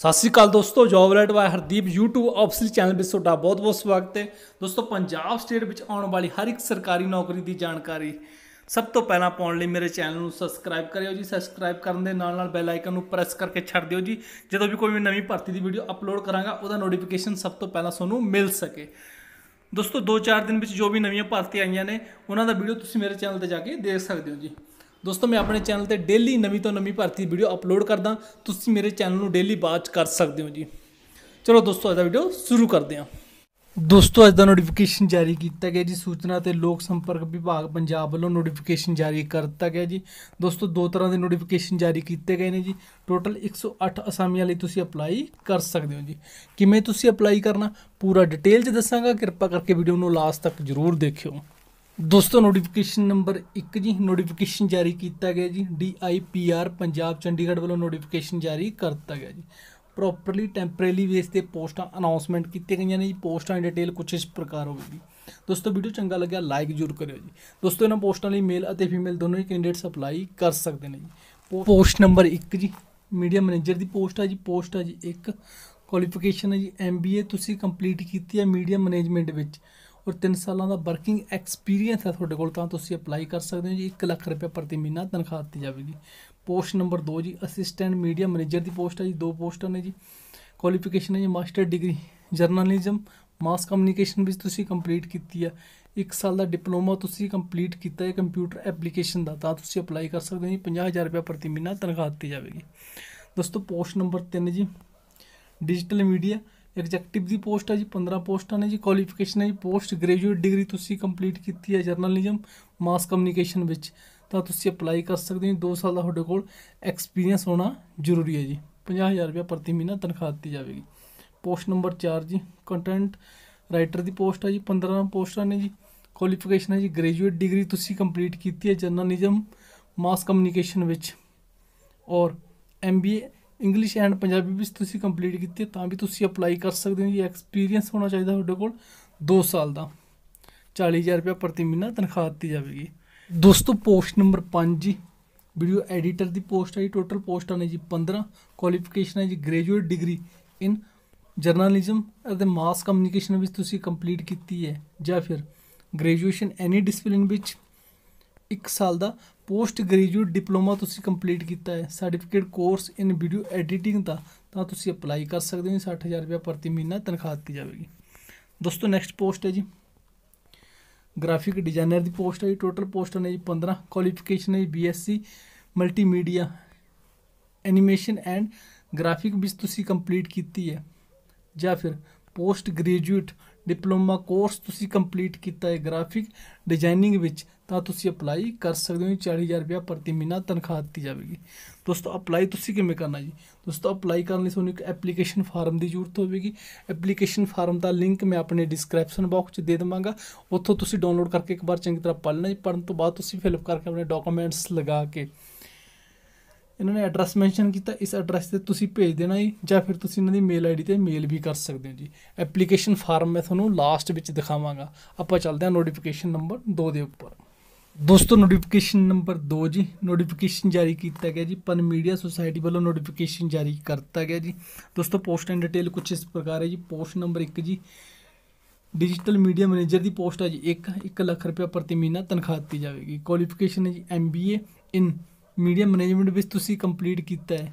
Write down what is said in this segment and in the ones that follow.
ਸਤਿ ਸ਼੍ਰੀ ਅਕਾਲ ਦੋਸਤੋ ਜੌਬ ਅਲਰਟ ਬਾਈ ਹਰਦੀਪ YouTube ਆਫੀਸ਼ੀਅਲ ਚੈਨਲ ਵਿੱਚ ਤੁਹਾਡਾ ਬਹੁਤ-ਬਹੁਤ ਸਵਾਗਤ ਹੈ ਦੋਸਤੋ ਪੰਜਾਬ ਸਟੇਟ ਵਿੱਚ ਆਉਣ ਵਾਲੀ ਹਰ ਇੱਕ ਸਰਕਾਰੀ ਨੌਕਰੀ ਦੀ ਜਾਣਕਾਰੀ ਸਭ ਤੋਂ ਪਹਿਲਾਂ ਪਾਉਣ ਲਈ ਮੇਰੇ ਚੈਨਲ ਨੂੰ ਸਬਸਕ੍ਰਾਈਬ ਕਰਿਓ ਜੀ ਸਬਸਕ੍ਰਾਈਬ ਕਰਨ ਦੇ ਨਾਲ ਨਾਲ ਬੈਲ ਆਈਕਨ ਨੂੰ ਪ੍ਰੈਸ ਕਰਕੇ ਛੱਡ ਦਿਓ ਜੀ ਜਦੋਂ ਵੀ ਕੋਈ ਨਵੀਂ ਭਰਤੀ ਦੀ ਵੀਡੀਓ ਅਪਲੋਡ ਕਰਾਂਗਾ ਉਹਦਾ ਨੋਟੀਫਿਕੇਸ਼ਨ ਸਭ ਤੋਂ ਪਹਿਲਾਂ ਤੁਹਾਨੂੰ ਮਿਲ ਸਕੇ ਦੋਸਤੋ 2-4 ਦਿਨ ਵਿੱਚ ਜੋ ਵੀ ਨਵੀਆਂ ਭਰਤੀ ਆਈਆਂ ਨੇ ਉਹਨਾਂ ਦਾ ਵੀਡੀਓ ਤੁਸੀਂ ਮੇਰੇ ਚੈਨਲ ਤੇ ਜਾ ਕੇ ਦੇਖ ਸਕਦੇ ਹੋ ਜੀ ਦੋਸਤੋ ਮੈਂ ਆਪਣੇ ਚੈਨਲ ਤੇ ਡੇਲੀ ਨਵੀਂ ਤੋਂ ਨਵੀਂ ਭਰਤੀ ਵੀਡੀਓ ਅਪਲੋਡ ਕਰਦਾ ਤੁਸੀਂ ਮੇਰੇ ਚੈਨਲ ਨੂੰ ਡੇਲੀ ਵਾਚ ਕਰ ਸਕਦੇ ਹੋ ਜੀ ਚਲੋ ਦੋਸਤੋ ਅੱਜ ਦਾ ਵੀਡੀਓ ਸ਼ੁਰੂ ਕਰਦੇ ਹਾਂ ਦੋਸਤੋ ਅੱਜ ਦਾ ਨੋਟੀਫਿਕੇਸ਼ਨ ਜਾਰੀ ਕੀਤਾ ਗਿਆ ਜੀ ਸੂਚਨਾ ਤੇ ਲੋਕ ਸੰਪਰਕ ਵਿਭਾਗ ਪੰਜਾਬ ਵੱਲੋਂ ਨੋਟੀਫਿਕੇਸ਼ਨ ਜਾਰੀ ਕਰ ਦਿੱਤਾ ਗਿਆ ਜੀ ਦੋਸਤੋ ਦੋ ਤਰ੍ਹਾਂ ਦੇ ਨੋਟੀਫਿਕੇਸ਼ਨ ਜਾਰੀ ਕੀਤੇ ਗਏ ਨੇ ਜੀ ਟੋਟਲ 108 ਅਸਾਮੀਆਂ ਲਈ ਤੁਸੀਂ ਅਪਲਾਈ ਕਰ ਸਕਦੇ ਹੋ ਜੀ ਕਿਵੇਂ ਤੁਸੀਂ ਅਪਲਾਈ ਕਰਨਾ ਪੂਰਾ ਡਿਟੇਲ 'ਚ ਦੱਸਾਂਗਾ ਕਿਰਪਾ ਕਰਕੇ ਵੀਡੀਓ ਨੂੰ ਲਾਸਟ ਤੱਕ ਜ਼ਰੂਰ ਦੇਖਿਓ ਦੋਸਤੋ ਨੋਟੀਫਿਕੇਸ਼ਨ ਨੰਬਰ 1 ਜੀ ਨੋਟੀਫਿਕੇਸ਼ਨ ਜਾਰੀ ਕੀਤਾ ਗਿਆ ਜੀ ਆਰ ਪੰਜਾਬ ਚੰਡੀਗੜ੍ਹ ਵੱਲੋਂ ਨੋਟੀਫਿਕੇਸ਼ਨ ਜਾਰੀ ਕਰ ਦਿੱਤਾ ਗਿਆ ਜੀ ਪ੍ਰੋਪਰਲੀ ਟੈਂਪਰੇਰੀ ਬੇਸ ਤੇ ਪੋਸਟਾਂ ਅਨਾਉਂਸਮੈਂਟ ਕੀਤੀਆਂ ਗਈਆਂ ਨੇ ਜੀ ਪੋਸਟਾਂ ਦੀ ਡਿਟੇਲ ਕੁਝ ਇਸ ਪ੍ਰਕਾਰ ਹੋਵੇਗੀ ਦੋਸਤੋ ਵੀਡੀਓ ਚੰਗਾ ਲੱਗਿਆ ਲਾਈਕ ਜ਼ਰੂਰ ਕਰਿਓ ਜੀ ਦੋਸਤੋ ਇਹਨਾਂ ਪੋਸਟਾਂ ਲਈ ਮੇਲ ਅਤੇ ਫੀਮੇਲ ਦੋਨੋਂ ਹੀ ਕੈਂਡੀਡੇਟਸ ਅਪਲਾਈ ਕਰ ਸਕਦੇ ਨੇ ਜੀ ਪੋਸਟ ਨੰਬਰ 1 ਜੀ ਮੀਡੀਆ ਮੈਨੇਜਰ ਦੀ ਪੋਸਟ ਹੈ ਜੀ ਪੋਸਟ ਹੈ ਜੀ 1 ਕੁਆਲੀਫਿਕੇਸ਼ਨ ਹੈ ਜੀ MBA ਤੁਸੀਂ ਕੰਪਲੀਟ ਕੀਤੀ ਹੈ ਮੀਡੀਆ ਮੈਨੇਜਮੈਂਟ ਵਿੱਚ ਔਰ 3 ਸਾਲਾਂ ਦਾ ਵਰਕਿੰਗ ਐਕਸਪੀਰੀਅੰਸ ਹੈ ਤੁਹਾਡੇ ਕੋਲ ਤਾਂ ਤੁਸੀਂ ਅਪਲਾਈ ਕਰ ਸਕਦੇ ਹੋ ਜੀ 1 ਲੱਖ ਰੁਪਏ ਪ੍ਰਤੀ ਮਹੀਨਾ ਤਨਖਾਹ ਦਿੱਤੀ ਜਾਵੇਗੀ ਪੋਸਟ ਨੰਬਰ 2 ਜੀ ਅਸਿਸਟੈਂਟ ਮੀਡੀਆ ਮੈਨੇਜਰ ਦੀ ਪੋਸਟ ਹੈ ਜੀ ਦੋ ਪੋਸਟਾਂ ਨੇ ਜੀ ਕੁਆਲੀਫਿਕੇਸ਼ਨ ਹੈ ਜੀ master degree journalism mass communication ਵਿੱਚ ਤੁਸੀਂ ਕੰਪਲੀਟ ਕੀਤੀ ਹੈ 1 ਸਾਲ ਦਾ ਡਿਪਲੋਮਾ ਤੁਸੀਂ ਕੰਪਲੀਟ ਕੀਤਾ ਹੈ ਕੰਪਿਊਟਰ ਐਪਲੀਕੇਸ਼ਨ ਦਾ ਤਾਂ ਤੁਸੀਂ ਅਪਲਾਈ ਕਰ ਸਕਦੇ ਹੋ ਜੀ 50000 ਰੁਪਏ ਪ੍ਰਤੀ ਮਹੀਨਾ ਤਨਖਾਹ ਦਿੱਤੀ ਜਾਵੇਗੀ ਦੋਸਤੋ ਪੋਸਟ ਨੰਬਰ 3 ਜੀ ਡਿਜੀਟਲ ਮੀਡੀਆ ਐਗਜ਼ੈਕਟਿਵ ਦੀ ਪੋਸਟ ਹੈ ਜੀ 15 ਪੋਸਟਾਂ ਨੇ ਜੀ ਕੁਆਲੀਫਿਕੇਸ਼ਨ ਹੈ ਜੀ ਪੋਸਟ ਗ੍ਰੈਜੂਏਟ ਡਿਗਰੀ ਤੁਸੀਂ ਕੰਪਲੀਟ ਕੀਤੀ ਹੈ ਜਰਨਲਿਜ਼ਮ ਮਾਸ ਕਮਿਊਨੀਕੇਸ਼ਨ ਵਿੱਚ ਤਾਂ ਤੁਸੀਂ ਅਪਲਾਈ ਕਰ ਸਕਦੇ ਹੋ 2 ਸਾਲ ਦਾ ਤੁਹਾਡੇ ਕੋਲ ਐਕਸਪੀਰੀਅੰਸ ਹੋਣਾ ਜ਼ਰੂਰੀ ਹੈ ਜੀ 50000 ਰੁਪਏ ਪ੍ਰਤੀ ਮਹੀਨਾ ਤਨਖਾਹ ਦਿੱਤੀ ਜਾਵੇਗੀ ਪੋਸਟ ਨੰਬਰ 4 ਜੀ ਕੰਟੈਂਟ ਰਾਈਟਰ ਦੀ ਪੋਸਟ ਹੈ ਜੀ 15 ਪੋਸਟਾਂ ਨੇ ਜੀ ਕੁਆਲੀਫਿਕੇਸ਼ਨ ਹੈ ਜੀ ਗ੍ਰੈਜੂਏਟ ਡਿਗਰੀ ਤੁਸੀਂ ਕੰਪਲੀਟ ਕੀਤੀ ਹੈ ਜਰਨਲਿਜ਼ਮ ਮਾਸ ਕਮਿਊਨੀਕੇਸ਼ਨ ਵਿੱਚ ਔਰ ਐਮਬੀਏ ਇੰਗਲਿਸ਼ ਐਂਡ ਪੰਜਾਬੀ ਵਿੱਚ ਤੁਸੀਂ ਕੰਪਲੀਟ ਕੀਤੀ ਤਾਂ ਵੀ ਤੁਸੀਂ ਅਪਲਾਈ ਕਰ ਸਕਦੇ ਹੋ ਜੀ ਐਕਸਪੀਰੀਅੰਸ ਹੋਣਾ ਚਾਹੀਦਾ ਤੁਹਾਡੇ ਕੋਲ 2 ਸਾਲ ਦਾ 40000 ਰੁਪਏ ਪ੍ਰਤੀ ਮਹੀਨਾ ਤਨਖਾਹ ਦਿੱਤੀ ਜਾਵੇਗੀ ਦੋਸਤੋ ਪੋਸਟ ਨੰਬਰ 5 ਜੀ ਵੀਡੀਓ ਐਡੀਟਰ ਦੀ ਪੋਸਟ ਹੈ ਜੀ ਟੋਟਲ ਪੋਸਟਾਂ ਨੇ ਜੀ 15 ਕੁਆਲੀਫਿਕੇਸ਼ਨ ਹੈ ਜੀ ਗ੍ਰੈਜੂਏਟ ਡਿਗਰੀ ਇਨ ਜਰਨਲਿਜ਼ਮ ਅਤੇ ਮਾਸ ਕਮਿਊਨੀਕੇਸ਼ਨ ਵਿੱਚ ਤੁਸੀਂ ਕੰਪਲੀਟ ਕੀਤੀ ਹੈ ਜਾਂ ਫਿਰ ਗ੍ਰੈਜੂਏਸ਼ਨ ਐਨੀ ਡਿਸਪਲਿਨ ਵਿੱਚ 1 ਸਾਲ ਦਾ ਪੋਸਟ ਗ੍ਰੈਜੂਏਟ ਡਿਪਲੋਮਾ ਤੁਸੀਂ ਕੰਪਲੀਟ ਕੀਤਾ ਹੈ certificate course in video editing ਦਾ ਤਾਂ ਤੁਸੀਂ ਅਪਲਾਈ ਕਰ ਸਕਦੇ ਹੋ 60000 ਰੁਪਏ ਪ੍ਰਤੀ ਮਹੀਨਾ ਤਨਖਾਹ ਦਿੱਤੀ ਜਾਵੇਗੀ ਦੋਸਤੋ ਨੈਕਸਟ ਪੋਸਟ ਹੈ ਜੀ ਗ੍ਰਾਫਿਕ ਡਿਜ਼ਾਈਨਰ ਦੀ ਪੋਸਟ ਹੈ ਜੀ ਟੋਟਲ ਪੋਸਟ ਨੇ ਜੀ 15 ਕੁਆਲੀਫਿਕੇਸ਼ਨ ਹੈ ਜੀ BSc multimedia animation and graphic ਵਿੱਚ ਤੁਸੀਂ ਕੰਪਲੀਟ ਕੀਤੀ ਹੈ ਜਾਂ ਫਿਰ ਪੋਸਟ ਗ੍ਰੈਜੂਏਟ ਡਿਪਲੋਮਾ ਕੋਰਸ ਤੁਸੀਂ ਕੰਪਲੀਟ ਕੀਤਾ ਹੈ ਗ੍ਰਾਫਿਕ ਡਿਜ਼ਾਈਨਿੰਗ ਵਿੱਚ ਤਾਂ ਤੁਸੀਂ ਅਪਲਾਈ ਕਰ ਸਕਦੇ ਹੋ 40000 ਰੁਪਏ ਪ੍ਰਤੀ ਮਹੀਨਾ ਤਨਖਾਹ ਦਿੱਤੀ ਜਾਵੇਗੀ ਦੋਸਤੋ ਅਪਲਾਈ ਤੁਸੀਂ ਕਿਵੇਂ ਕਰਨਾ ਜੀ ਦੋਸਤੋ ਅਪਲਾਈ ਕਰਨ ਲਈ ਤੁਹਾਨੂੰ ਇੱਕ ਐਪਲੀਕੇਸ਼ਨ ਫਾਰਮ ਦੀ ਜ਼ਰੂਰਤ ਹੋਵੇਗੀ ਐਪਲੀਕੇਸ਼ਨ ਫਾਰਮ ਦਾ ਲਿੰਕ ਮੈਂ ਆਪਣੇ ਡਿਸਕ੍ਰਿਪਸ਼ਨ ਬਾਕਸ 'ਚ ਦੇ ਦਵਾਂਗਾ ਉੱਥੋਂ ਤੁਸੀਂ ਡਾਊਨਲੋਡ ਕਰਕੇ ਇੱਕ ਵਾਰ ਚੰਗੀ ਤਰ੍ਹਾਂ ਪੜ੍ਹ ਲੈਣਾ ਜੀ ਪੜ੍ਹਨ ਤੋਂ ਬਾਅਦ ਤੁਸੀਂ ਫਿਲਪ ਕਰਕੇ ਆਪਣੇ ਡਾਕੂਮੈਂਟਸ ਲਗਾ ਕੇ ਇਹਨਾਂ ਨੇ ਐਡਰੈਸ ਮੈਂਸ਼ਨ ਕੀਤਾ ਇਸ ਐਡਰੈਸ ਤੇ ਤੁਸੀਂ ਭੇਜ ਦੇਣਾ ਜੀ ਜਾਂ ਫਿਰ ਤੁਸੀਂ ਇਹਨਾਂ ਦੀ ਮੇਲ ਆਈਡੀ ਤੇ ਮੇਲ ਵੀ ਕਰ ਸਕਦੇ ਹੋ ਜੀ ਐਪਲੀਕੇਸ਼ਨ ਫਾਰਮ ਮੈਂ ਤੁਹਾਨੂੰ ਲਾਸਟ ਵਿੱਚ ਦਿਖਾਵਾਂਗਾ ਆਪਾਂ ਚੱਲਦੇ ਹਾਂ ਨੋਟੀਫਿਕੇਸ਼ਨ ਨੰਬਰ 2 ਦੇ ਉੱਪਰ ਦੋਸਤੋ ਨੋਟੀਫਿਕੇਸ਼ਨ ਨੰਬਰ 2 ਜੀ ਨੋਟੀਫਿਕੇਸ਼ਨ ਜਾਰੀ ਕੀਤਾ ਗਿਆ ਜੀ ਪਨ ਮੀਡੀਆ ਸੁਸਾਇਟੀ ਵੱਲੋਂ ਨੋਟੀਫਿਕੇਸ਼ਨ ਜਾਰੀ ਕਰਤਾ ਗਿਆ ਜੀ ਦੋਸਤੋ ਪੋਸਟ ਐਂਡ ਡਿਟੇਲ ਕੁਝ ਇਸ ਪ੍ਰਕਾਰ ਹੈ ਜੀ ਪੋਸਟ ਨੰਬਰ 1 ਜੀ ਡਿਜੀਟਲ ਮੀਡੀਆ ਮੈਨੇਜਰ ਦੀ ਪੋਸਟ ਹੈ ਜੀ 1 1 ਲੱਖ ਰੁਪਏ ਪ੍ਰਤੀ ਮਹੀਨਾ ਤਨਖਾਹ ਦਿੱਤੀ ਜਾਵੇਗੀ ਕੁਆਲੀਫਿਕੇਸ਼ਨ ਹੈ ਜੀ ਐਮਬੀਏ ਇਨ ਮੀਡੀਆ ਮੈਨੇਜਮੈਂਟ ਵਿੱਚ ਤੁਸੀਂ ਕੰਪਲੀਟ ਕੀਤਾ ਹੈ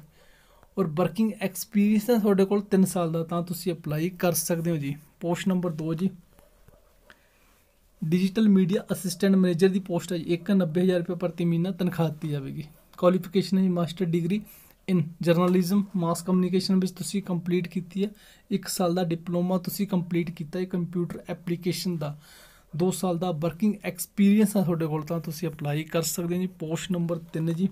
ਔਰ ਵਰਕਿੰਗ ਐਕਸਪੀਰੀਅੰਸ ਹੈ ਤੁਹਾਡੇ ਕੋਲ 3 ਸਾਲ ਦਾ ਤਾਂ ਤੁਸੀਂ ਅਪਲਾਈ ਕਰ ਸਕਦੇ ਹੋ ਜੀ ਪੋਸਟ ਨੰਬਰ 2 ਜੀ ਡਿਜੀਟਲ ਮੀਡੀਆ ਅਸਿਸਟੈਂਟ ਮੈਨੇਜਰ ਦੀ ਪੋਸਟ ਹੈ 190000 ਰੁਪਏ ਪ੍ਰਤੀ ਮਹੀਨਾ ਤਨਖਾਹ ਦਿੱਤੀ ਜਾਵੇਗੀ ਕੁਆਲੀਫਿਕੇਸ਼ਨ ਹੈ master degree in journalism mass communication ਵਿੱਚ ਤੁਸੀਂ ਕੰਪਲੀਟ ਕੀਤੀ ਹੈ 1 ਸਾਲ ਦਾ ਡਿਪਲੋਮਾ ਤੁਸੀਂ ਕੰਪਲੀਟ ਕੀਤਾ ਹੈ ਕੰਪਿਊਟਰ ਐਪਲੀਕੇਸ਼ਨ ਦਾ 2 ਸਾਲ ਦਾ ਵਰਕਿੰਗ ਐਕਸਪੀਰੀਅੰਸ ਆ ਤੁਹਾਡੇ ਕੋਲ ਤਾਂ ਤੁਸੀਂ ਅਪਲਾਈ ਕਰ ਸਕਦੇ ਹੋ ਜੀ ਪੋਸਟ ਨੰਬਰ 3 ਜੀ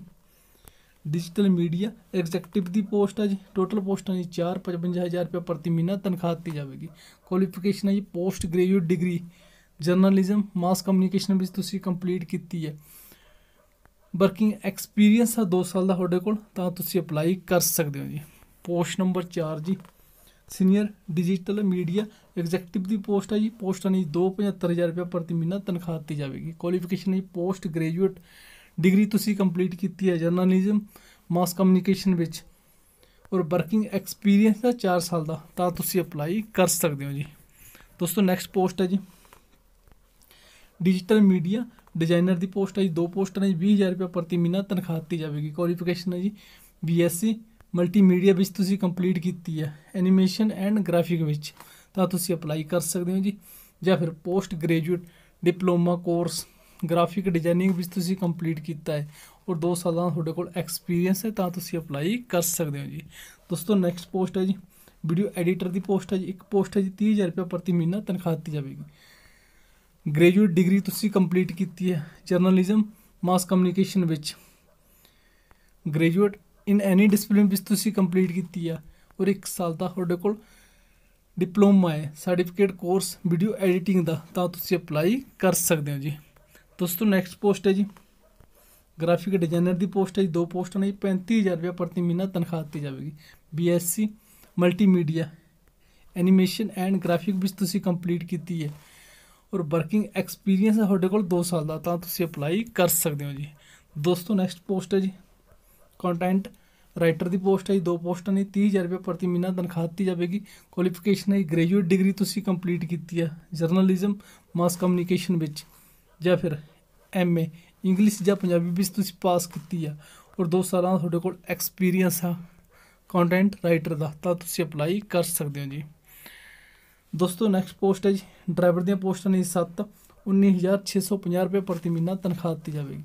ਡਿਜੀਟਲ ਮੀਡੀਆ ਐਗਜ਼ੈਕਟਿਵ ਦੀ ਪੋਸਟ ਆ ਜੀ ਟੋਟਲ ਪੋਸਟਾਂ ਦੀ 4 55000 ਰੁਪਏ ਪ੍ਰਤੀ ਮਹੀਨਾ ਤਨਖਾਹ ਦਿੱਤੀ ਜਾਵੇਗੀ ਕੁਆਲੀਫਿਕੇਸ਼ਨ ਹੈ ਜੀ post graduate degree journalism mass communication ਵਿੱਚ ਤੁਸੀਂ ਕੰਪਲੀਟ ਕੀਤੀ ਹੈ ਵਰਕਿੰਗ ਐਕਸਪੀਰੀਅੰਸ ਆ 2 ਸਾਲ ਦਾ ਤੁਹਾਡੇ ਕੋਲ ਤਾਂ ਤੁਸੀਂ ਅਪਲਾਈ ਕਰ ਸਕਦੇ ਹੋ ਜੀ ਪੋਸਟ ਨੰਬਰ 4 ਜੀ ਸੀਨੀਅਰ ਡਿਜੀਟਲ ਮੀਡੀਆ ਐਗਜ਼ੈਕਟਿਵ ਦੀ ਪੋਸਟ ਹੈ ਜੀ ਪੋਸਟਾਂ ਦੀ 275000 ਰੁਪਏ ਪ੍ਰਤੀ ਮਹੀਨਾ ਤਨਖਾਹ ਦਿੱਤੀ ਜਾਵੇਗੀ ਕੁਆਲੀਫਿਕੇਸ਼ਨ ਹੈ ਪੋਸਟ ਗ੍ਰੈਜੂਏਟ ਡਿਗਰੀ ਤੁਸੀਂ ਕੰਪਲੀਟ ਕੀਤੀ ਹੈ ਜਰਨਲਿਜ਼ਮ ਮਾਸ ਕਮਿਊਨੀਕੇਸ਼ਨ ਵਿੱਚ ਔਰ ਵਰਕਿੰਗ ਐਕਸਪੀਰੀਅੰਸ ਦਾ 4 ਸਾਲ ਦਾ ਤਾਂ ਤੁਸੀਂ ਅਪਲਾਈ ਕਰ ਸਕਦੇ ਹੋ ਜੀ ਦੋਸਤੋ ਨੈਕਸਟ ਪੋਸਟ ਹੈ ਜੀ ਡਿਜੀਟਲ ਮੀਡੀਆ ਡਿਜ਼ਾਈਨਰ ਦੀ ਪੋਸਟ ਹੈ ਜੀ ਦੋ ਪੋਸਟਾਂ ਨੇ 20000 ਰੁਪਏ ਪ੍ਰਤੀ ਮਹੀਨਾ ਤਨਖਾਹ ਦਿੱਤੀ ਜਾਵੇਗੀ ਕੁਆਲੀਫਿਕੇਸ਼ਨ ਹੈ ਜੀ ਬੀਐਸਸੀ ਮਲਟੀਮੀਡੀਆ ਵਿੱਚ ਤੁਸੀਂ ਕੰਪਲੀਟ ਕੀਤੀ ਹੈ ਐਨੀਮੇਸ਼ਨ ਐਂਡ ਗ੍ਰਾਫਿਕ ਵਿੱਚ ਤਾਂ ਤੁਸੀਂ ਅਪਲਾਈ ਕਰ ਸਕਦੇ ਹੋ ਜੀ ਜਾਂ ਫਿਰ post graduate diploma course graphic designing ਵਿੱਚ ਤੁਸੀਂ ਕੰਪਲੀਟ ਕੀਤਾ ਹੈ ਔਰ 2 ਸਾਲਾਂ ਦਾ ਤੁਹਾਡੇ ਕੋਲ ਐਕਸਪੀਰੀਅੰਸ ਹੈ ਤਾਂ ਤੁਸੀਂ ਅਪਲਾਈ ਕਰ ਸਕਦੇ ਹੋ ਜੀ ਦੋਸਤੋ ਨੈਕਸਟ ਪੋਸਟ ਹੈ ਜੀ ਵੀਡੀਓ ਐਡੀਟਰ ਦੀ ਪੋਸਟ ਹੈ ਜੀ ਇੱਕ ਪੋਸਟ ਹੈ ਜੀ 30000 ਰੁਪਏ ਪ੍ਰਤੀ ਮਹੀਨਾ ਤਨਖਾਹ ਦਿੱਤੀ ਜਾਵੇਗੀ ਗ੍ਰੈਜੂਏਟ ਡਿਗਰੀ ਤੁਸੀਂ ਕੰਪਲੀਟ ਕੀਤੀ ਹੈ ਜਰਨਲਿਜ਼ਮ ਮਾਸ ਕਮਿਊਨੀਕੇਸ਼ਨ ਵਿੱਚ ਗ੍ਰੈਜੂਏਟ ਇਨ ਐਨੀ ਡਿਸਪਲਿਨ ਵਿੱਚ ਤੁਸੀਂ ਕੰਪਲੀਟ ਕੀਤੀ ਆ ਔਰ 1 ਸਾਲ ਦਾ ਤੁਹਾਡੇ ਕੋਲ ਡਿਪਲੋਮਾ ਹੈ ਸਰਟੀਫਿਕੇਟ ਕੋਰਸ ਵੀਡੀਓ ਐਡੀਟਿੰਗ ਦਾ ਤਾਂ ਤੁਸੀਂ ਅਪਲਾਈ ਕਰ ਸਕਦੇ ਹੋ ਜੀ ਦੋਸਤੋ ਨੈਕਸਟ ਪੋਸਟ ਹੈ ਜੀ ਗ੍ਰਾਫਿਕ ਡਿਜ਼ਾਈਨਰ ਦੀ ਪੋਸਟ ਹੈ ਜੀ ਦੋ ਪੋਸਟਾਂ ਨੇ 35000 ਰੁਪਏ ਪ੍ਰਤੀ ਮਹੀਨਾ ਤਨਖਾਹ ਦਿੱਤੀ ਜਾਵੇਗੀ BSc multimedia animation and graphic ਵਿੱਚ ਤੁਸੀਂ ਕੰਪਲੀਟ ਕੀਤੀ ਹੈ ਔਰ ਵਰਕਿੰਗ ਐਕਸਪੀਰੀਅੰਸ ਤੁਹਾਡੇ ਕੋਲ 2 ਸਾਲ ਦਾ ਤਾਂ ਤੁਸੀਂ ਅਪਲਾਈ ਕਰ ਸਕਦੇ ਹੋ ਜੀ ਦੋਸਤੋ ਨੈਕਸਟ ਪੋਸਟ ਹੈ ਜੀ ਕੰਟੈਂਟ ਰਾਈਟਰ ਦੀ ਪੋਸਟ ਹੈ ਦੋ ਪੋਸਟਾਂ ਨੇ 30000 ਰੁਪਏ ਪ੍ਰਤੀ ਮਹੀਨਾ ਤਨਖਾਹ ਦਿੱਤੀ ਜਾਵੇਗੀ ਕੁਆਲੀਫਿਕੇਸ਼ਨ ਹੈ ਗ੍ਰੈਜੂਏਟ ਡਿਗਰੀ ਤੁਸੀਂ ਕੰਪਲੀਟ ਕੀਤੀ ਹੈ ਜਰਨਲਿਜ਼ਮ ਮਾਸ ਕਮਿਊਨੀਕੇਸ਼ਨ ਵਿੱਚ ਜਾਂ ਫਿਰ ਐਮਏ ਇੰਗਲਿਸ਼ ਜਾਂ ਪੰਜਾਬੀ ਵਿੱਚ ਤੁਸੀਂ ਪਾਸ ਕੀਤੀ ਆ ਔਰ 2 ਸਾਲਾਂ ਦਾ ਤੁਹਾਡੇ ਕੋਲ ਐਕਸਪੀਰੀਅੰਸ ਆ ਕੰਟੈਂਟ ਰਾਈਟਰ ਦਾ ਤਾਂ ਤੁਸੀਂ ਅਪਲਾਈ ਕਰ ਸਕਦੇ ਹੋ ਜੀ ਦੋਸਤੋ ਨੈਕਸਟ ਪੋਸਟ ਹੈ ਜੀ ਡਰਾਈਵਰ ਦੀਆਂ ਪੋਸਟਾਂ ਨੇ 7 19650 ਰੁਪਏ ਪ੍ਰਤੀ ਮਹੀਨਾ ਤਨਖਾਹ ਦਿੱਤੀ ਜਾਵੇਗੀ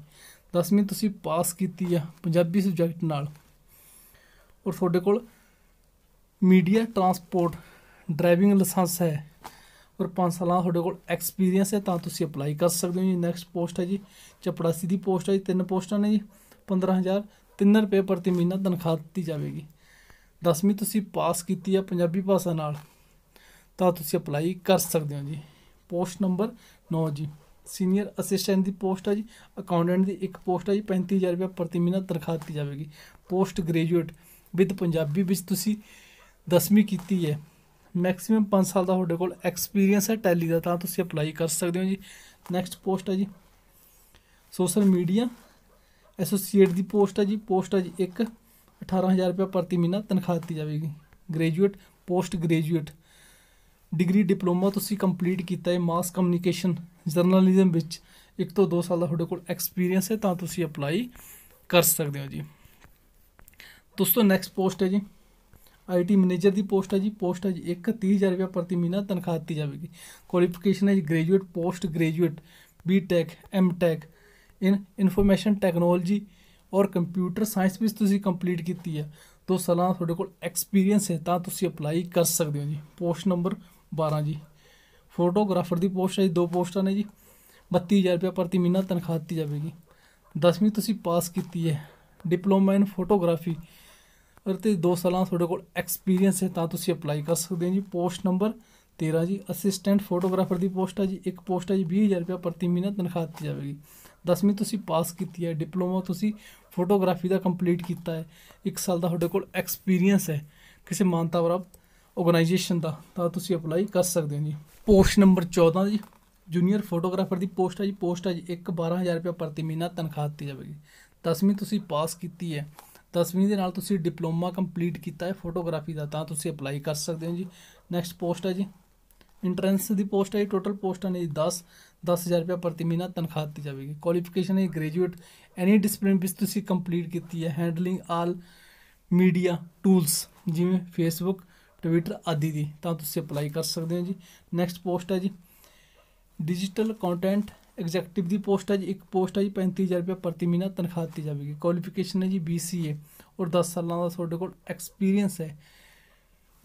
10ਵੀਂ ਤੁਸੀਂ ਪਾਸ ਕੀਤੀ ਆ ਪੰਜਾਬੀ ਸਬਜੈਕਟ ਨਾਲ ਔਰ ਤੁਹਾਡੇ ਕੋਲ ਮੀਡੀਆ ਟਰਾਂਸਪੋਰਟ ਡਰਾਈਵਿੰਗ ਲਾਇਸੈਂਸ ਹੈ ਔਰ 5 ਸਾਲਾਂ ਤੁਹਾਡੇ ਕੋਲ ਐਕਸਪੀਰੀਅੰਸ ਹੈ ਤਾਂ ਤੁਸੀਂ ਅਪਲਾਈ ਕਰ ਸਕਦੇ ਹੋ ਜੀ ਨੈਕਸਟ ਪੋਸਟ ਹੈ ਜੀ ਚਪੜਾਸੀ ਦੀ ਪੋਸਟ ਹੈ ਜੀ ਤਿੰਨ ਪੋਸਟਾਂ ਨੇ ਜੀ 15000 3 ਰੁਪਏ ਪ੍ਰਤੀ ਮਹੀਨਾ ਤਨਖਾਹ ਦਿੱਤੀ ਜਾਵੇਗੀ 10ਵੀਂ ਤੁਸੀਂ ਪਾਸ ਕੀਤੀ ਆ ਪੰਜਾਬੀ ਭਾਸ਼ਾ ਨਾਲ ਤਾਂ ਤੁਸੀਂ ਅਪਲਾਈ ਕਰ ਸਕਦੇ ਹੋ ਜੀ ਪੋਸਟ ਨੰਬਰ 9 ਜੀ ਸੀਨੀਅਰ ਅਸਿਸਟੈਂਟ ਦੀ ਪੋਸਟ ਆ ਜੀ ਅਕਾਊਂਟੈਂਟ ਦੀ ਇੱਕ ਪੋਸਟ ਆ ਜੀ 35000 ਰੁਪਏ ਪ੍ਰਤੀ ਮਹੀਨਾ ਤਨਖਾਹ ਦਿੱਤੀ ਜਾਵੇਗੀ ਪੋਸਟ ਗ੍ਰੈਜੂਏਟ ਵਿਦ ਪੰਜਾਬੀ ਵਿੱਚ ਤੁਸੀਂ 10ਵੀਂ ਕੀਤੀ ਹੈ ਮੈਕਸਿਮਮ 5 ਸਾਲ ਦਾ ਤੁਹਾਡੇ ਕੋਲ ਐਕਸਪੀਰੀਅੰਸ ਹੈ ਟੈਲੀ ਦਾ ਤਾਂ ਤੁਸੀਂ ਅਪਲਾਈ ਕਰ ਸਕਦੇ ਹੋ ਜੀ ਨੈਕਸਟ ਪੋਸਟ ਹੈ ਜੀ ਸੋਸ਼ਲ ਮੀਡੀਆ ਐਸੋਸੀਏਟ ਦੀ ਪੋਸਟ ਹੈ ਜੀ ਪੋਸਟ ਹੈ ਜੀ ਇੱਕ 18000 ਰੁਪਏ ਪ੍ਰਤੀ ਮਹੀਨਾ ਤਨਖਾਹ ਦਿੱਤੀ ਜਾਵੇਗੀ graduate post graduate degree diploma ਤੁਸੀਂ ਕੰਪਲੀਟ ਕੀਤਾ ਹੈ ਮਾਸ ਕਮਿਊਨੀਕੇਸ਼ਨ ਜਰਨਲਿਜ਼ਮ ਵਿੱਚ ਇੱਕ ਤੋਂ 2 ਸਾਲ ਦਾ ਤੁਹਾਡੇ ਕੋਲ ਐਕਸਪੀਰੀਅੰਸ ਹੈ ਤਾਂ ਤੁਸੀਂ ਅਪਲਾਈ ਕਰ ਸਕਦੇ ਹੋ ਜੀ ਦੋਸਤੋ ਨੈਕਸਟ ਪੋਸਟ ਹੈ ਜੀ ਆਈਟੀ ਮੈਨੇਜਰ ਦੀ ਪੋਸਟ ਹੈ ਜੀ ਪੋਸਟ ਹੈ ਜੀ 1 30000 ਰੁਪਏ ਪ੍ਰਤੀ ਮਹੀਨਾ ਤਨਖਾਹ ਦਿੱਤੀ ਜਾਵੇਗੀ ਕੁਆਲੀਫਿਕੇਸ਼ਨ ਹੈ ਜੀ graduate post graduate BTech MTech in information technology ਔਰ ਕੰਪਿਊਟਰ ਸਾਇੰਸ ਵਿੱਚ ਤੁਸੀਂ ਕੰਪਲੀਟ ਕੀਤੀ ਹੈ ਦੋ ਸਾਲਾਂ ਤੁਹਾਡੇ ਕੋਲ ਐਕਸਪੀਰੀਅੰਸ ਹੈ ਤਾਂ ਤੁਸੀਂ ਅਪਲਾਈ ਕਰ ਸਕਦੇ ਹੋ ਜੀ ਪੋਸਟ ਨੰਬਰ 12 ਜੀ ਫੋਟੋਗ੍ਰਾਫਰ ਦੀ ਪੋਸਟ ਹੈ ਦੋ ਪੋਸਟਾਂ ਨੇ ਜੀ 32000 ਰੁਪਏ ਪ੍ਰਤੀ ਮਹੀਨਾ ਤਨਖਾਹ ਦਿੱਤੀ ਜਾਵੇਗੀ 10ਵੀਂ ਤੁਸੀਂ ਪਾਸ ਕੀਤੀ ਹੈ ਡਿਪਲੋਮਾ ਇਨ ਫੋਟੋਗ੍ਰਾਫੀ ਅਗਰ ਤੇ 2 ਸਾਲਾਂ ਤੁਹਾਡੇ ਕੋਲ ਐਕਸਪੀਰੀਅੰਸ ਹੈ ਤਾਂ ਤੁਸੀਂ ਅਪਲਾਈ ਕਰ ਸਕਦੇ ਹੋ ਜੀ ਪੋਸਟ ਨੰਬਰ 13 ਜੀ ਅਸਿਸਟੈਂਟ ਫੋਟੋਗ੍ਰਾਫਰ ਦੀ ਪੋਸਟ ਹੈ ਜੀ ਇੱਕ ਪੋਸਟ ਹੈ ਜੀ 20000 ਰੁਪਏ ਪ੍ਰਤੀ ਮਹੀਨਾ ਤਨਖਾਹ ਦਿੱਤੀ ਜਾਵੇਗੀ 10ਵੀਂ ਤੁਸੀਂ ਪਾਸ ਕੀਤੀ ਹੈ ਡਿਪਲੋਮਾ ਤੁਸੀਂ ਫੋਟੋਗ੍ਰਾਫੀ ਦਾ ਕੰਪਲੀਟ ਕੀਤਾ ਹੈ ਇੱਕ ਸਾਲ ਦਾ ਤੁਹਾਡੇ ਕੋਲ ਐਕਸਪੀਰੀਅੰਸ ਹੈ ਕਿਸੇ ਮਾਨਤਾ ਪ੍ਰਾਪਤ ਆਰਗੇਨਾਈਜੇਸ਼ਨ ਦਾ ਤਾਂ ਤੁਸੀਂ ਅਪਲਾਈ ਕਰ ਸਕਦੇ ਹੋ ਜੀ ਪੋਸਟ ਨੰਬਰ 14 ਜੀ ਜੂਨੀਅਰ ਫੋਟੋਗ੍ਰਾਫਰ ਦੀ ਪੋਸਟ ਹੈ ਜੀ ਪੋਸਟ ਹੈ ਜੀ 1 12000 ਰੁਪਏ ਪ੍ਰਤੀ ਮਹੀਨਾ ਤਨਖਾਹ ਦਿੱਤੀ ਜਾਵੇਗੀ 10ਵੀਂ ਤੁਸੀਂ ਪਾਸ ਕੀਤੀ ਹੈ 10ਵੀਂ ਦੇ ਨਾਲ ਤੁਸੀਂ ਡਿਪਲੋਮਾ ਕੰਪਲੀਟ ਕੀਤਾ ਹੈ ਫੋਟੋਗ੍ਰਾਫੀ ਦਾ ਤਾਂ ਤੁਸੀਂ ਅਪਲਾਈ ਕਰ ਸਕਦੇ ਹੋ ਜੀ ਨੈਕਸਟ ਪੋਸਟ ਹੈ ਜੀ ਇੰਟਰੈਂਸ ਦੀ ਪੋਸਟ ਹੈ ਟੋਟਲ ਪੋਸਟਾਂ ਨੇ 10 10000 ਰੁਪਏ ਪ੍ਰਤੀ ਮਹੀਨਾ ਤਨਖਾਹ ਦਿੱਤੀ ਜਾਵੇਗੀ ਕੁਆਲੀਫਿਕੇਸ਼ਨ ਹੈ ਗ੍ਰੈਜੂਏਟ ਐਨੀ ਡਿਸਪਲਿਨ ਵਿੱਚ ਤੁਸੀਂ ਕੰਪਲੀਟ ਕੀਤੀ ਹੈ ਹੈਂਡਲਿੰਗ ਆਲ ਮੀਡੀਆ ਟੂਲਸ ਜਿਵੇਂ ਫੇਸਬੁੱਕ ਟਵਿੱਟਰ ਆਦਿ ਦੀ ਤਾਂ ਤੁਸੀਂ ਅਪਲਾਈ ਕਰ ਸਕਦੇ ਹੋ ਜੀ ਨੈਕਸਟ ਪੋਸਟ ਹੈ ਜੀ ਡਿਜੀਟਲ ਕੰਟੈਂਟ ਐਗਜ਼ੈਕਟਿਵ ਦੀ ਪੋਸਟ ਹੈ ਜੀ ਇੱਕ ਪੋਸਟ ਹੈ ਜੀ 35000 ਰੁਪਏ ਪ੍ਰਤੀ ਮਹੀਨਾ ਤਨਖਾਹ ਦਿੱਤੀ ਜਾਵੇਗੀ ਕੁਆਲੀਫਿਕੇਸ਼ਨ ਹੈ ਜੀ BCA ਔਰ 10 ਸਾਲਾਂ ਦਾ ਤੁਹਾਡੇ ਕੋਲ ਐਕਸਪੀਰੀਅੰਸ ਹੈ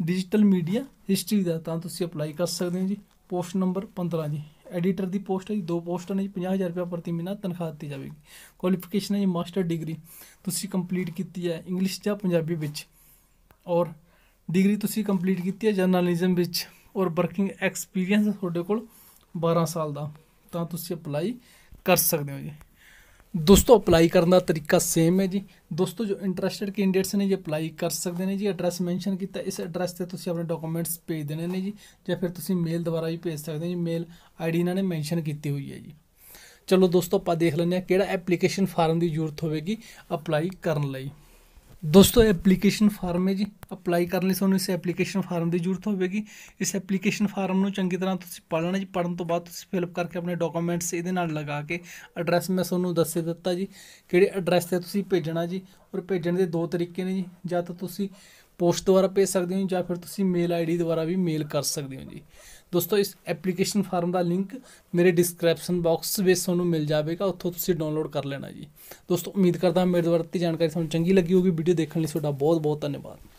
ਡਿਜੀਟਲ ਮੀਡੀਆ ਹਿਸਟਰੀ ਦਾ ਤਾਂ ਤੁਸੀਂ ਅਪਲਾਈ ਕਰ ਸਕਦੇ ਹੋ ਜੀ ਪੋਸਟ ਨੰਬਰ 15 ਜੀ ਐਡੀਟਰ ਦੀ ਪੋਸਟ ਹੈ ਜੀ ਦੋ ਪੋਸਟਾਂ ਨੇ ਜੀ 50000 ਰੁਪਏ ਪ੍ਰਤੀ ਮਹੀਨਾ ਤਨਖਾਹ ਦਿੱਤੀ ਜਾਵੇਗੀ ਕੁਆਲੀਫਿਕੇਸ਼ਨ ਹੈ ਜੀ ਮਾਸਟਰ ਡਿਗਰੀ ਤੁਸੀਂ ਕੰਪਲੀਟ ਕੀਤੀ ਹੈ ਇੰਗਲਿਸ਼ ਜਾਂ ਪੰਜਾਬੀ ਵਿੱਚ ਔਰ ਡਿਗਰੀ ਤੁਸੀਂ ਕੰਪਲੀਟ ਕੀਤੀ ਹੈ ਜਰਨਲਿਜ਼ਮ ਵਿੱਚ ਔਰ ਵਰਕਿੰਗ ਐਕਸਪੀਰੀਅੰਸ ਤੁਹਾਡੇ ਕੋਲ 12 ਸਾਲ ਦਾ ਤਾਂ ਤੁਸੀਂ ਅਪਲਾਈ ਕਰ ਸਕਦੇ ਹੋ ਜੀ ਦੋਸਤੋ ਅਪਲਾਈ ਕਰਨ ਦਾ ਤਰੀਕਾ ਸੇਮ ਹੈ ਜੀ ਦੋਸਤੋ ਜੋ ਇੰਟਰਸਟਿਡ ਕੈਂਡੀਡੇਟਸ ਨੇ ਜੀ ਅਪਲਾਈ ਕਰ ਸਕਦੇ ਨੇ ਜੀ ਐਡਰੈਸ ਮੈਂਸ਼ਨ ਕੀਤਾ ਇਸ ਐਡਰੈਸ ਤੇ ਤੁਸੀਂ ਆਪਣੇ ਡਾਕੂਮੈਂਟਸ ਭੇਜ ਦੇਣੇ ਨੇ ਜੀ ਜਾਂ ਫਿਰ ਤੁਸੀਂ ਮੇਲ ਦੁਆਰਾ ਵੀ ਭੇਜ ਸਕਦੇ ਹੋ ਜੀ ਮੇਲ ਆਈਡੀ ਇਹਨਾਂ ਨੇ ਮੈਂਸ਼ਨ ਕੀਤੀ ਹੋਈ ਹੈ ਜੀ ਚਲੋ ਦੋਸਤੋ ਆਪਾਂ ਦੇਖ ਲੈਂਦੇ ਹਾਂ ਕਿਹੜਾ ਐਪਲੀਕੇਸ਼ਨ ਫਾਰਮ ਦੀ ਜ਼ਰੂਰਤ ਹੋਵੇਗੀ ਅਪਲਾਈ ਕਰਨ ਲਈ ਦੋਸਤੋ ਐਪਲੀਕੇਸ਼ਨ ਫਾਰਮ ਹੈ ਜੀ ਅਪਲਾਈ ਕਰਨ ਲਈ ਤੁਹਾਨੂੰ ਇਸ ਐਪਲੀਕੇਸ਼ਨ ਫਾਰਮ ਦੀ ਜ਼ਰੂਰਤ ਹੋਵੇਗੀ ਇਸ ਐਪਲੀਕੇਸ਼ਨ ਫਾਰਮ ਨੂੰ ਚੰਗੀ ਤਰ੍ਹਾਂ ਤੁਸੀਂ ਪੜ੍ਹ ਲੈਣਾ ਜੀ ਪੜਨ ਤੋਂ ਬਾਅਦ ਤੁਸੀਂ ਫਿਲਪ ਕਰਕੇ ਆਪਣੇ ਡਾਕੂਮੈਂਟਸ ਇਹਦੇ ਨਾਲ ਲਗਾ ਕੇ ਐਡਰੈਸ ਮੈਂ ਤੁਹਾਨੂੰ ਦੱਸੇ ਦਿੱਤਾ ਜੀ ਕਿਹੜੇ ਐਡਰੈਸ ਤੇ ਤੁਸੀਂ ਭੇਜਣਾ ਜੀ ਔਰ ਭੇਜਣ ਦੇ ਦੋ ਤਰੀਕੇ ਨੇ ਜੀ ਜਾਂ ਤਾਂ ਤੁਸੀਂ ਪੋਸਟ ਦੁਆਰਾ ਭੇਜ ਸਕਦੇ ਹੋ ਜਾਂ ਫਿਰ ਤੁਸੀਂ ਮੇਲ ਆਈਡੀ ਦੁਆਰਾ ਵੀ ਮੇਲ ਕਰ ਸਕਦੇ ਹੋ ਜੀ ਦੋਸਤੋ ਇਸ ਐਪਲੀਕੇਸ਼ਨ ਫਾਰਮ ਦਾ ਲਿੰਕ ਮੇਰੇ ਡਿਸਕ੍ਰਿਪਸ਼ਨ ਬਾਕਸ ਵਿੱਚ ਤੁਹਾਨੂੰ ਮਿਲ ਜਾਵੇਗਾ ਉੱਥੋਂ ਤੁਸੀਂ ਡਾਊਨਲੋਡ ਕਰ ਲੈਣਾ ਜੀ ਦੋਸਤੋ ਉਮੀਦ ਕਰਦਾ ਮੇਰੇ ਦੁਆਰਾ ਦਿੱਤੀ ਜਾਣਕਾਰੀ ਤੁਹਾਨੂੰ ਚੰਗੀ ਲੱਗੀ ਹੋਗੀ ਵੀਡੀਓ ਦੇਖਣ ਲਈ ਤੁਹਾਡਾ ਬਹੁਤ ਬਹੁਤ ਧੰਨਵਾਦ